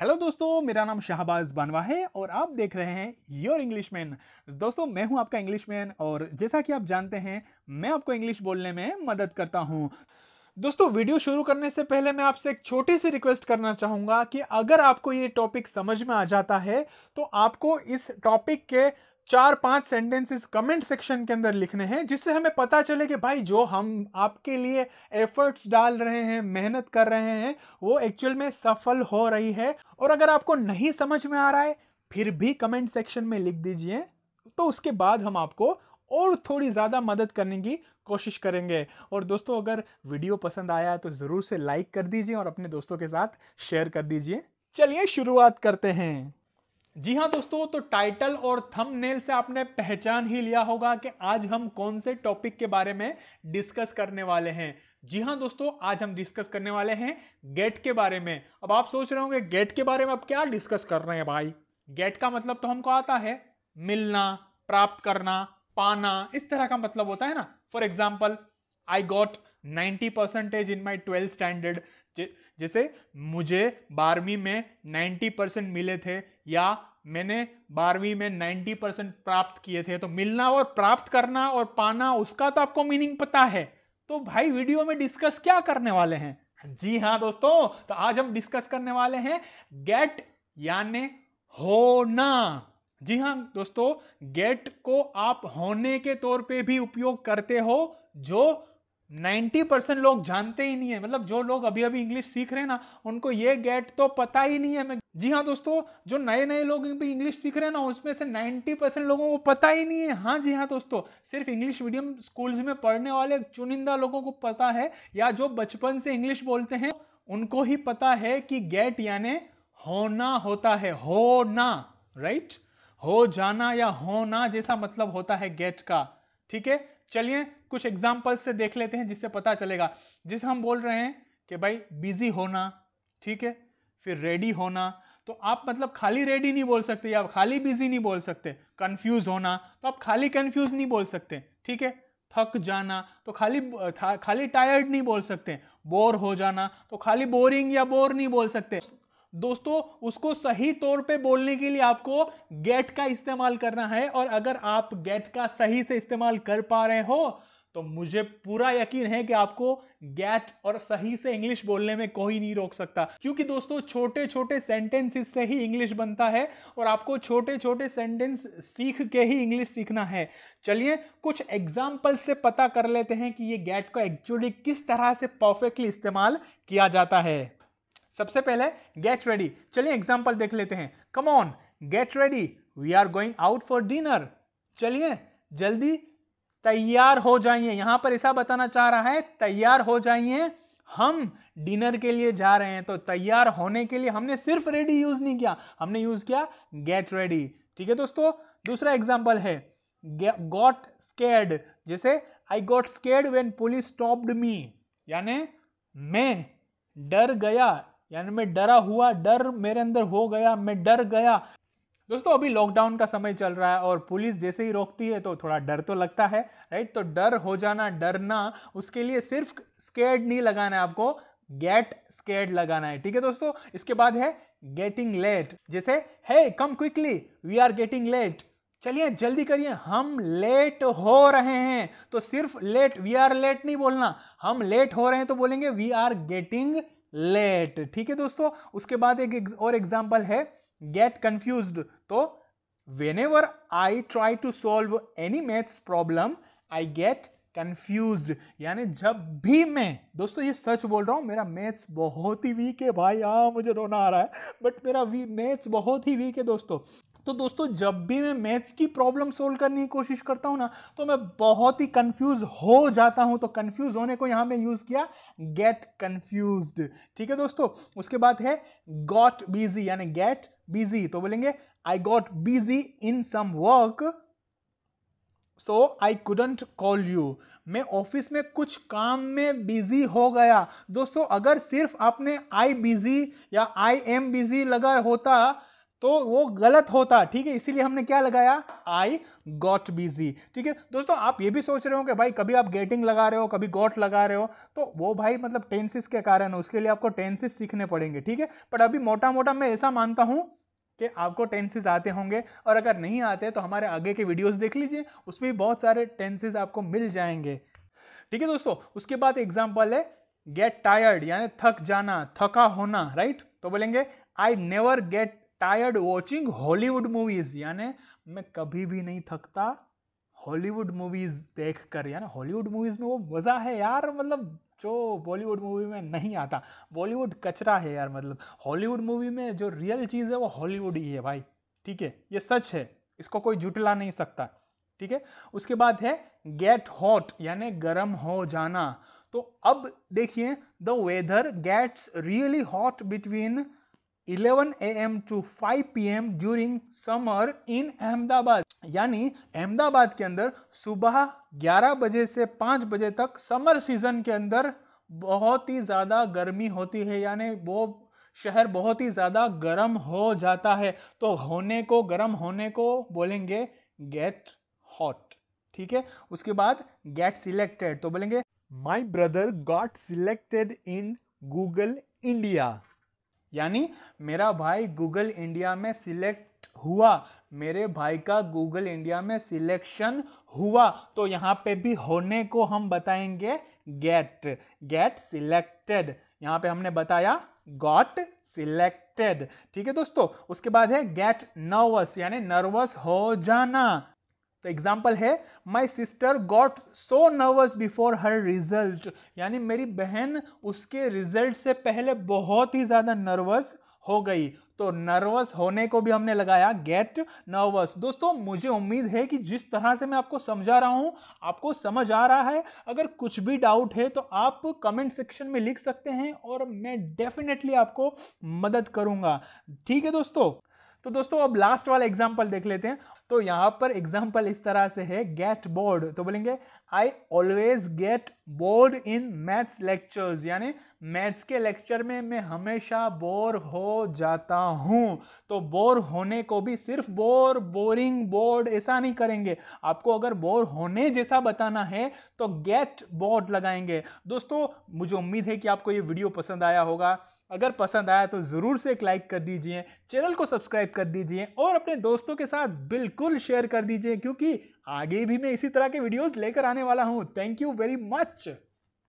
hello दोस्तों मेरा नाम शाहबाज बानवा है और आप देख रहे हैं योर इंग्लिश मैन दोस्तों मैं हूं आपका इंग्लिश मैन और जैसा कि आप जानते हैं मैं आपको इंग्लिश बोलने में मदद करता हूं दोस्तों वीडियो शुरू करने से पहले मैं आपसे एक छोटी सी रिक्वेस्ट करना चाहूंगा कि अगर आपको ये टॉपिक समझ में आ जाता है तो आपको इस टॉपिक के चार पांच सेंटेंसेस कमेंट सेक्शन के अंदर लिखने हैं जिससे हमें पता चले कि भाई जो हम आपके लिए एफर्ट्स डाल रहे हैं मेहनत कर रहे हैं वो एक्चुअल में सफल हो रही है और अगर आपको नहीं समझ में आ रहा है फिर भी कमेंट सेक्शन में लिख दीजिए तो उसके बाद हम आपको और थोड़ी ज़्यादा मदद करने की कोशिश करेंगे और दोस्तों अगर वीडियो पसंद आया तो ज़रूर से लाइक कर दीजिए और अपने दोस्तों के साथ शेयर कर दीजिए चलिए शुरुआत करते हैं जी हाँ दोस्तों तो टाइटल और थंबनेल से आपने पहचान ही लिया होगा कि आज हम कौन से टॉपिक के बारे में डिस्कस करने वाले हैं जी हाँ दोस्तों आज हम डिस्कस करने वाले हैं गेट के बारे में अब आप सोच रहे होंगे गेट के बारे में अब क्या डिस्कस कर रहे हैं भाई गेट का मतलब तो हमको आता है मिलना प्राप्त करना पाना इस तरह का मतलब होता है ना for example I got 90 percentage in my twelfth standard जैसे मुझे बारहवीं में 90 परसेंट मिले थे या मैंने बारहवीं में 90 परसेंट प्राप्त किए थे तो मिलना और प्राप्त करना और पाना उसका तो आपको मीनिंग पता है तो भाई वीडियो में डिस्कस क्या करने वाले हैं जी हाँ दोस्तों तो आज हम डिस्कस करने वाले हैं गेट यानी होना जी हाँ दोस्तों गेट को आप होने के तौर पे भी उपयोग करते हो जो 90 परसेंट लोग जानते ही नहीं है मतलब जो लोग अभी अभी इंग्लिश सीख रहे हैं ना उनको ये गेट तो पता ही नहीं है मैं जी हाँ दोस्तों जो नए नए लोग भी इंग्लिश सीख रहे हैं ना उसमें से 90 परसेंट लोगों को पता ही नहीं है हाँ जी हाँ दोस्तों सिर्फ इंग्लिश मीडियम स्कूल्स में पढ़ने वाले चुनिंदा लोगों को पता है या जो बचपन से इंग्लिश बोलते हैं उनको ही पता है कि गेट यानी होना होता है हो ना राइट हो जाना या होना जैसा मतलब होता है गेट का ठीक है चलिए कुछ एग्जाम्पल से देख लेते हैं जिससे पता चलेगा जिस हम बोल रहे हैं कि भाई बिजी होना ठीक है फिर रेडी होना तो आप मतलब खाली रेडी नहीं बोल सकते या खाली बिजी नहीं बोल सकते कंफ्यूज होना तो आप खाली कंफ्यूज नहीं बोल सकते ठीक है थक जाना तो खाली खाली टायर्ड नहीं बोल सकते बोर हो जाना तो खाली बोरिंग या बोर नहीं बोल सकते दोस्तों उसको सही तौर पे बोलने के लिए आपको गेट का इस्तेमाल करना है और अगर आप गेट का सही से इस्तेमाल कर पा रहे हो तो मुझे पूरा यकीन है कि आपको गैट और सही से इंग्लिश बोलने में कोई नहीं रोक सकता क्योंकि दोस्तों छोटे छोटे सेंटेंसेस से ही इंग्लिश बनता है और आपको छोटे छोटे सेंटेंस सीख के ही इंग्लिश सीखना है चलिए कुछ एग्जाम्पल से पता कर लेते हैं कि ये गैट को एक्चुअली किस तरह से परफेक्टली इस्तेमाल किया जाता है सबसे पहले गेट रेडी चलिए एग्जाम्पल देख लेते हैं come on get ready we are going out for dinner चलिए जल्दी तैयार हो जाइए यहां पर ऐसा बताना चाह रहा है तैयार हो जाइए हम डिनर के लिए जा रहे हैं तो तैयार होने के लिए हमने सिर्फ रेडी यूज नहीं किया हमने यूज किया गेट रेडी ठीक है दोस्तों दूसरा एग्जाम्पल है गॉट स्केर्ड जैसे I got scared when police stopped me यानी मैं डर गया यानी मैं डरा हुआ डर मेरे अंदर हो गया मैं डर गया दोस्तों अभी लॉकडाउन का समय चल रहा है और पुलिस जैसे ही रोकती है तो थोड़ा डर तो लगता है राइट तो डर हो जाना डरना उसके लिए सिर्फ स्केर्ड नहीं लगाना है आपको गेट स्केर्ड लगाना है ठीक है दोस्तों इसके बाद है गेटिंग लेट जैसे hey come quickly we are getting late चलिए जल्दी करिए हम लेट हो रहे हैं तो सिर्फ लेट वी आर लेट नहीं बोलना हम लेट हो रहे हैं तो बोलेंगे वी आर गेटिंग लेट ठीक है दोस्तों उसके बाद एक और एग्जाम्पल है गेट कंफ्यूज तो whenever I try to solve any maths problem I get confuse यानी जब भी मैं दोस्तों ये सच बोल रहा हूं मेरा मैथ्स बहुत ही वीक है भाई हाँ मुझे रोना आ रहा है बट मेरा मैथ्स बहुत ही वीक है दोस्तों तो दोस्तों जब भी मैं मैथ्स की प्रॉब्लम सोल्व करने की कोशिश करता हूं ना तो मैं बहुत ही कंफ्यूज हो जाता हूं तो कंफ्यूज होने को यहां पे यूज किया गेट कंफ्यूज ठीक है दोस्तों उसके बाद है गॉट बिजी यानी गेट बिजी तो बोलेंगे I got busy in some work so I couldn't call you मैं ऑफिस में कुछ काम में बिजी हो गया दोस्तों अगर सिर्फ आपने आई बिजी या आई एम बिजी लगा होता तो वो गलत होता ठीक है इसीलिए हमने क्या लगाया आई गॉट बिजी ठीक है दोस्तों आप ये भी सोच रहे हो कि भाई कभी आप गेटिंग लगा रहे हो कभी गॉट लगा रहे हो तो वो भाई मतलब टेंसिस के कारण है उसके लिए आपको टेंसिस सीखने पड़ेंगे ठीक है पर अभी मोटा मोटा मैं ऐसा मानता हूं कि आपको टेंसेज आते होंगे और अगर नहीं आते तो हमारे आगे के वीडियोज देख लीजिए उसमें बहुत सारे टेंसेज आपको मिल जाएंगे ठीक है दोस्तों उसके बाद एग्जाम्पल है गेट टायर्ड यानी थक जाना थका होना राइट तो बोलेंगे I never get tired watching Hollywood movies यानी मैं कभी भी नहीं थकता हॉलीवुड मूवीज देख कर यानी हॉलीवुड मूवीज में वो मज़ा है यार मतलब जो बॉलीवुड मूवी में नहीं आता बॉलीवुड कचरा है यार मतलब हॉलीवुड मूवी में जो रियल चीज़ है वो हॉलीवुड ही है भाई ठीक है ये सच है इसको कोई जुटला नहीं सकता ठीक है उसके बाद है गेट हॉट यानी गर्म हो जाना तो अब देखिए the weather gets really hot between 11 am to 5 pm during summer in Ahmedabad यानी अहमदाबाद के अंदर सुबह 11 बजे से 5 बजे तक समर सीजन के अंदर बहुत ही ज़्यादा गर्मी होती है यानी वो शहर बहुत ही ज़्यादा गर्म हो जाता है तो होने को गर्म होने को बोलेंगे गेट हॉट ठीक है उसके बाद गेट सिलेक्टेड तो बोलेंगे my brother got selected in Google India यानी मेरा भाई गूगल इंडिया में सिलेक्ट हुआ मेरे भाई का गूगल इंडिया में सिलेक्शन हुआ तो यहां पे भी होने को हम बताएंगे गेट गेट सिलेक्टेड यहां पे हमने बताया गॉट सिलेक्टेड ठीक है दोस्तों उसके बाद है गेट नर्वस यानी नर्वस हो जाना तो एग्जाम्पल है my sister got so nervous before her result यानी मेरी बहन उसके रिजल्ट से पहले बहुत ही ज्यादा नर्वस हो गई तो नर्वस होने को भी हमने लगाया गेट नर्वस दोस्तों मुझे उम्मीद है कि जिस तरह से मैं आपको समझा रहा हूं आपको समझ आ रहा है अगर कुछ भी डाउट है तो आप कमेंट सेक्शन में लिख सकते हैं और मैं डेफिनेटली आपको मदद करूंगा ठीक है दोस्तों तो दोस्तों अब लास्ट वाला एग्जाम्पल देख लेते हैं तो यहां पर एग्जाम्पल इस तरह से है गेट बोर्ड तो बोलेंगे I always get bored in maths lectures यानी मैथ्स के लेक्चर में मैं हमेशा बोर हो जाता हूं तो बोर होने को भी सिर्फ बोर बोरिंग बोर्ड ऐसा नहीं करेंगे आपको अगर बोर होने जैसा बताना है तो गेट बोर्ड लगाएंगे दोस्तों मुझे उम्मीद है कि आपको ये वीडियो पसंद आया होगा अगर पसंद आया तो ज़रूर से एक लाइक कर दीजिए चैनल को सब्सक्राइब कर दीजिए और अपने दोस्तों के साथ बिल्कुल बिल्कुल शेयर कर दीजिए क्योंकि आगे भी मैं इसी तरह के वीडियोस लेकर आने वाला हूं थैंक यू वेरी मच